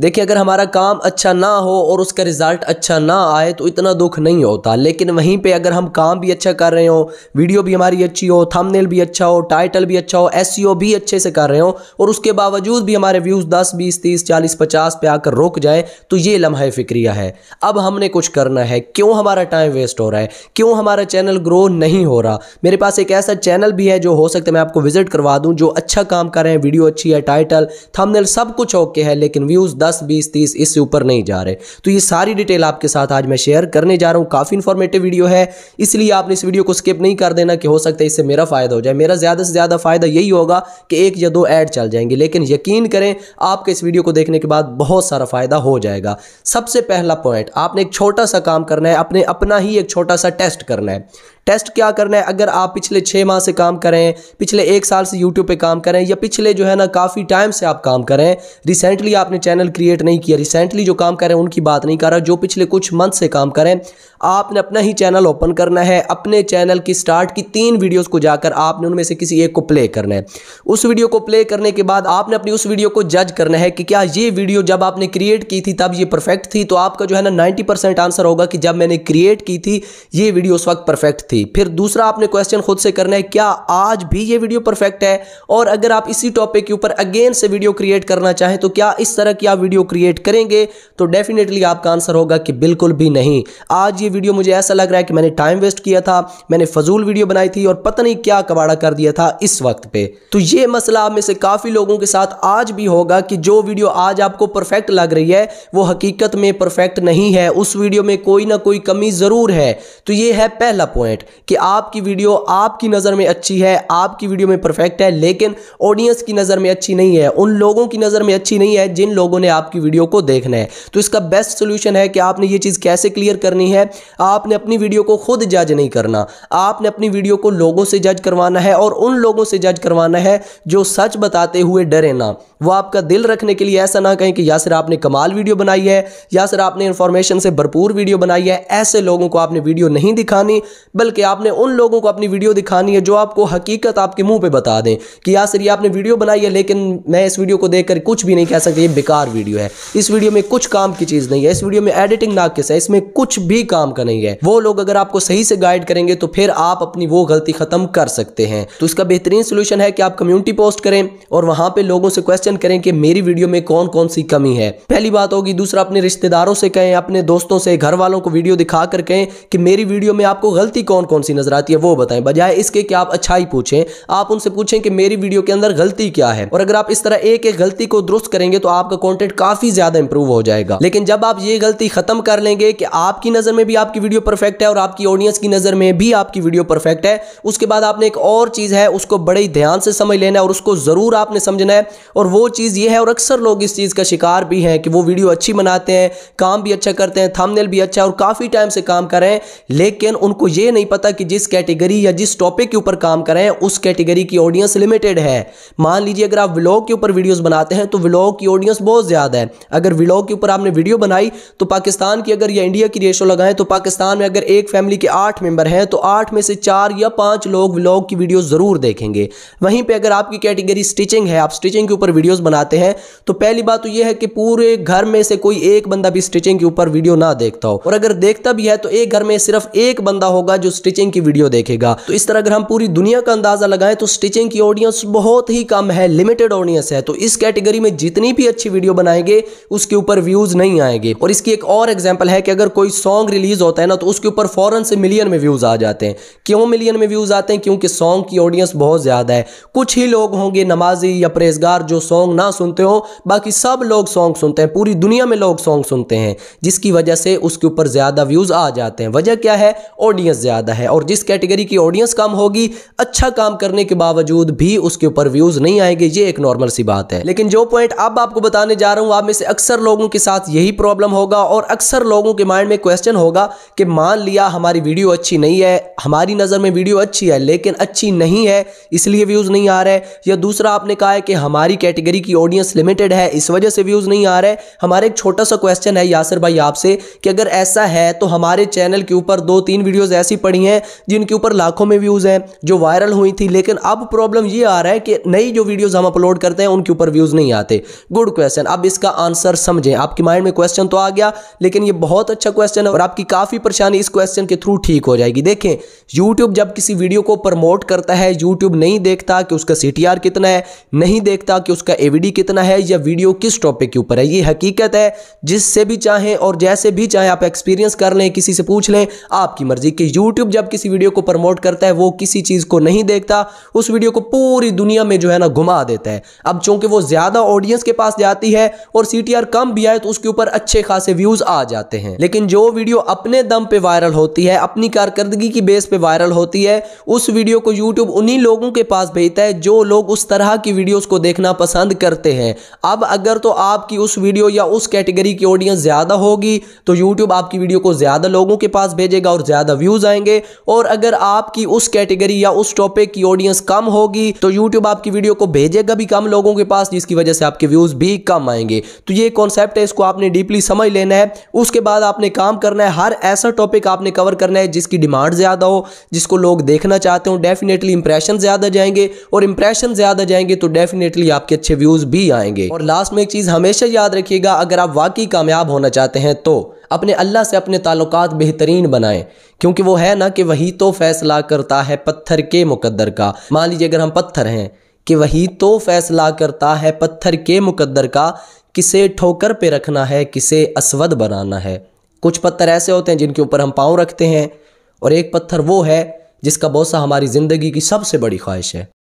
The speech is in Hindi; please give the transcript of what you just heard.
देखिए अगर हमारा काम अच्छा ना हो और उसका रिज़ल्ट अच्छा ना आए तो इतना दुख नहीं होता लेकिन वहीं पे अगर हम काम भी अच्छा कर रहे हो वीडियो भी हमारी अच्छी हो थंबनेल भी अच्छा हो टाइटल भी अच्छा हो एस e भी अच्छे से कर रहे हो और उसके बावजूद भी हमारे व्यूज़ दस बीस तीस चालीस पचास पे आकर रुक जाए तो ये लम्हा फ़िक्रिया है अब हमने कुछ करना है क्यों हमारा टाइम वेस्ट हो रहा है क्यों हमारा चैनल ग्रो नहीं हो रहा मेरे पास एक ऐसा चैनल भी है जो हो सकता है मैं आपको विज़िट करवा दूँ जो अच्छा काम कर रहे हैं वीडियो अच्छी है टाइटल थमनेल सब कुछ ओके है लेकिन व्यूज़ दस बीस तीस इससे ऊपर नहीं जा रहे तो ये सारी डिटेल आपके साथ आज मैं शेयर करने जा रहा हूँ काफ़ी इन्फॉर्मेटिव वीडियो है इसलिए आपने इस वीडियो को स्किप नहीं कर देना कि हो सकता है इससे मेरा फ़ायदा हो जाए मेरा ज़्यादा से ज़्यादा फ़ायदा यही होगा कि एक या दो ऐड चल जाएंगे लेकिन यकीन करें आपके इस वीडियो को देखने के बाद बहुत सारा फ़ायदा हो जाएगा सबसे पहला पॉइंट आपने एक छोटा सा काम करना है अपने अपना ही एक छोटा सा टेस्ट करना है टेस्ट क्या करना है अगर आप पिछले छः माह से काम करें पिछले एक साल से यूट्यूब पर काम करें या पिछले जो है ना काफ़ी टाइम से आप काम करें रिसेंटली आपने चैनल क्रिएट नहीं किया रिसेंटली जो काम करें उनकी बात नहीं कर रहा जो पिछले कुछ मंथ से काम करें आपने अपना ही चैनल ओपन करना है अपने चैनल की स्टार्ट की तीन वीडियोस को जाकर आपने उनमें से किसी एक को प्ले करना है उस वीडियो को प्ले करने के बाद आपने अपनी उस वीडियो को जज करना है कि क्या ये वीडियो जब आपने क्रिएट की थी तब ये परफेक्ट थी तो आपका जो है ना नाइन्टी परसेंट आंसर होगा कि जब मैंने क्रिएट की थी ये वीडियो उस वक्त परफेक्ट थी फिर दूसरा आपने क्वेश्चन खुद से करना है क्या आज भी ये वीडियो परफेक्ट है और अगर आप इसी टॉपिक के ऊपर अगेन से वीडियो क्रिएट करना चाहें तो क्या इस तरह की आप वीडियो क्रिएट करेंगे तो डेफिनेटली आपका आंसर होगा कि बिल्कुल भी नहीं आज ये वीडियो मुझे ऐसा लग रहा है कि मैंने टाइम वेस्ट किया था मैंने फजूल वीडियो बनाई थी और पता नहीं क्या कबाड़ा कर दिया था इस वक्त पे तो ये मसला में से काफ़ी लोगों के साथ आज भी होगा कि जो वीडियो आज आपको परफेक्ट लग रही है वो हकीकत में परफेक्ट नहीं है उस वीडियो में कोई ना कोई कमी ज़रूर है तो ये है पहला पॉइंट कि आपकी वीडियो आपकी नज़र में अच्छी है आपकी वीडियो में परफेक्ट है लेकिन ऑडियंस की नज़र में अच्छी नहीं है उन लोगों की नज़र में अच्छी नहीं है जिन लोगों ने आपकी वीडियो को देखना है तो इसका बेस्ट सोल्यूशन है कि आपने ये चीज़ कैसे क्लियर करनी है आपने अपनी वीडियो को खुद जज नहीं करना आपने अपनी वीडियो को लोगों से जज करवाना है और उन लोगों से जज करवाना है जो सच बताते हुए डरे ना वो आपका दिल रखने के लिए ऐसा ना कहें कि या सर आपने कमाल वीडियो बनाई है या सर आपने इंफॉर्मेशन से भरपूर वीडियो बनाई है ऐसे लोगों को आपने वीडियो नहीं दिखानी बल्कि आपने उन लोगों को अपनी वीडियो दिखानी है जो आपको हकीकत आपके मुंह पे बता दें कि या सर ये आपने वीडियो बनाई है लेकिन मैं इस वीडियो को देखकर कुछ भी नहीं कह सकता ये बेकार वीडियो है इस वीडियो में कुछ काम की चीज़ नहीं है इस वीडियो में एडिटिंग नाकिस है इसमें कुछ भी काम का नहीं है वो लोग अगर आपको सही से गाइड करेंगे तो फिर आप अपनी वो गलती खत्म कर सकते हैं तो इसका बेहतरीन सोल्यूशन है कि आप कम्युनिटी पोस्ट करें और वहां पे लोगों से क्वेश्चन करें कि मेरी वीडियो में कौन कौन सी कमी है पहली बात होगी दूसरा अपने रिश्तेदारों से कहें अपने दोस्तों से घर वालों को वीडियो दिखा कर कहें कि मेरी वीडियो में आपको गलती कौन कौन सी नजर आती है वो बताएं बजाय इसके कि आप अच्छाई पूछें आप उनसे पूछें कि मेरी वीडियो के अंदर गलती क्या है और अगर आप इस तरह एक एक गलती को दुरुस्त करेंगे तो आपका कॉन्टेंट काफी ज्यादा इंप्रूव हो जाएगा लेकिन जब आप ये गलती खत्म कर लेंगे कि आपकी नजर में भी भी आपकी वीडियो परफेक्ट है और आपकी ऑडियंस की नज़र में भी आपकी वीडियो परफेक्ट है उसके बाद आपने एक और चीज़ है उसको बड़े ध्यान से समझ लेना है और उसको ज़रूर आपने समझना है और वो चीज़ ये है और अक्सर लोग इस चीज़ का शिकार भी हैं कि वो वीडियो अच्छी बनाते हैं काम भी अच्छा करते हैं थमनेल भी अच्छा और काफ़ी टाइम से काम करें लेकिन उनको ये नहीं पता कि जिस कैटेगरी या जिस टॉपिक के ऊपर काम करें उस कैटेगरी की ऑडियंस लिमिटेड है मान लीजिए अगर आप व्लॉग के ऊपर वीडियोस बनाते हैं तो व्लॉग की ऑडियंस बहुत ज़्यादा है अगर व्लॉग के ऊपर आपने वीडियो बनाई तो पाकिस्तान की अगर या इंडिया की रेशो लगाएं तो तो पाकिस्तान में अगर एक फैमिली के आठ मेंबर हैं तो आठ में से चार या पांच लोग व्लॉग की वीडियो ज़रूर देखेंगे वहीं पे अगर आपकी कैटेगरी स्टिचिंग है आप स्टिचिंग के ऊपर वीडियोस बनाते हैं तो पहली बात तो यह है कि पूरे घर में से कोई एक बंदा भी स्टिचिंग के ऊपर वीडियो ना देखता हो और अगर देखता भी है तो एक घर में सिर्फ एक बंदा होगा जो स्टिचिंग की वीडियो देखेगा तो इस तरह अगर हम पूरी दुनिया का अंदाज़ा लगाएं तो स्टिचिंग की ऑडियंस बहुत ही कम है लिमिटेड ऑडियंस है तो इस कैटेगरी में जितनी भी अच्छी वीडियो बनाएंगे उसके ऊपर व्यूज़ नहीं आएंगे और इसकी एक और एग्जाम्पल है कि अगर कोई सॉन्ग रिलीज रिलीज़ होता है ना तो उसके ऊपर फ़ौरन से मिलियन में व्यूज़ आ जाते हैं क्यों मिलियन में व्यूज़ आते हैं क्योंकि सॉन्ग की ऑडियंस बहुत ज़्यादा है कुछ ही लोग होंगे नमाजी या परहेजगार जो सॉन्ग ना सुनते हो बाकी सब लोग सॉन्ग सुनते हैं पूरी दुनिया में लोग सॉन्ग सुनते हैं जिसकी वजह से उसके ऊपर ज़्यादा व्यूज़ आ जाते हैं वजह क्या है ऑडियंस ज़्यादा है और जिस कैटेगरी की ऑडियंस कम होगी अच्छा काम करने के बावजूद भी उसके ऊपर व्यूज़ नहीं आएंगे ये एक नॉर्मल सी बात है लेकिन जो पॉइंट अब आपको बताने जा रहा हूं आप में से अक्सर लोगों के साथ यही प्रॉब्लम होगा और अक्सर लोगों के माइंड में क्वेश्चन होगा होगा कि मान लिया हमारी वीडियो अच्छी नहीं है हमारी नज़र में वीडियो अच्छी है लेकिन अच्छी नहीं है इसलिए व्यूज़ नहीं आ रहे या दूसरा आपने कहा है कि हमारी कैटेगरी की ऑडियंस लिमिटेड है इस वजह से व्यूज़ नहीं आ रहे हमारा एक छोटा सा क्वेश्चन है यासर भाई आपसे कि अगर ऐसा है तो हमारे चैनल के ऊपर दो तीन वीडियोज़ ऐसी पड़ी हैं जिनके ऊपर लाखों में व्यूज़ हैं जो वायरल हुई थी लेकिन अब प्रॉब्लम ये आ रहा है कि नई जो वीडियोज़ हम अपलोड करते हैं उनके ऊपर व्यूज़ नहीं आते गुड क्वेश्चन अब इसका आंसर समझें आपके माइंड में क्वेश्चन तो आ गया लेकिन ये बहुत अच्छा क्वेश्चन है और आपकी काफ़ी परेशानी इस क्वेश्चन के थ्रू ठीक हो जाएगी देखें YouTube जब किसी वीडियो को प्रमोट करता है YouTube नहीं देखता कि उसका सी कितना है नहीं देखता कि उसका ए कितना है या वीडियो किस टॉपिक के ऊपर है ये हकीकत है जिससे भी चाहें और जैसे भी चाहें आप एक्सपीरियंस कर लें किसी से पूछ लें आपकी मर्जी कि यूट्यूब जब किसी वीडियो को प्रमोट करता है वो किसी चीज़ को नहीं देखता उस वीडियो को पूरी दुनिया में जो है ना घुमा देता है अब चूंकि वो ज़्यादा ऑडियंस के पास जाती है और सी कम भी आए तो उसके ऊपर अच्छे खासे व्यूज़ आ जाते हैं लेकिन जो वीडियो अप अपने दम पे वायरल होती है अपनी कारकर्दगी की बेस पे वायरल होती है उस वीडियो को यूट्यूब उन्हीं लोगों के पास भेजता है जो लोग उस तरह की वीडियोस को देखना पसंद करते हैं अब अगर तो आपकी उस वीडियो या उस कैटेगरी की ऑडियंस ज़्यादा होगी तो यूट्यूब आपकी वीडियो को ज़्यादा लोगों के पास भेजेगा और ज़्यादा व्यूज़ आएंगे और अगर आपकी उस कैटेगरी या उस टॉपिक की ऑडियंस कम होगी तो यूट्यूब आपकी वीडियो को भेजेगा भी कम लोगों के पास जिसकी वजह से आपके व्यूज़ भी कम आएंगे तो ये कॉन्सेप्ट है इसको आपने डीपली समझ लेना है उसके बाद आपने काम करना है हर हर ऐसा टॉपिक आपने कवर करना है जिसकी डिमांड ज़्यादा हो जिसको लोग देखना चाहते हो डेफिनेटली इंप्रेशन ज़्यादा जाएंगे और इंप्रेशन ज़्यादा जाएंगे तो डेफिनेटली आपके अच्छे व्यूज़ भी आएंगे और लास्ट में एक चीज़ हमेशा याद रखिएगा अगर आप वाकई कामयाब होना चाहते हैं तो अपने अल्लाह से अपने ताल्लुक बेहतरीन बनाएं क्योंकि वो है ना कि वही तो फैसला करता है पत्थर के मुकद्दर का मान लीजिए अगर हम पत्थर हैं कि वही तो फैसला करता है पत्थर के मुकद्दर का किसे ठोकर पे रखना है किसे असवद बनाना है कुछ पत्थर ऐसे होते हैं जिनके ऊपर हम पाँव रखते हैं और एक पत्थर वो है जिसका बोसा हमारी ज़िंदगी की सबसे बड़ी ख्वाहिश है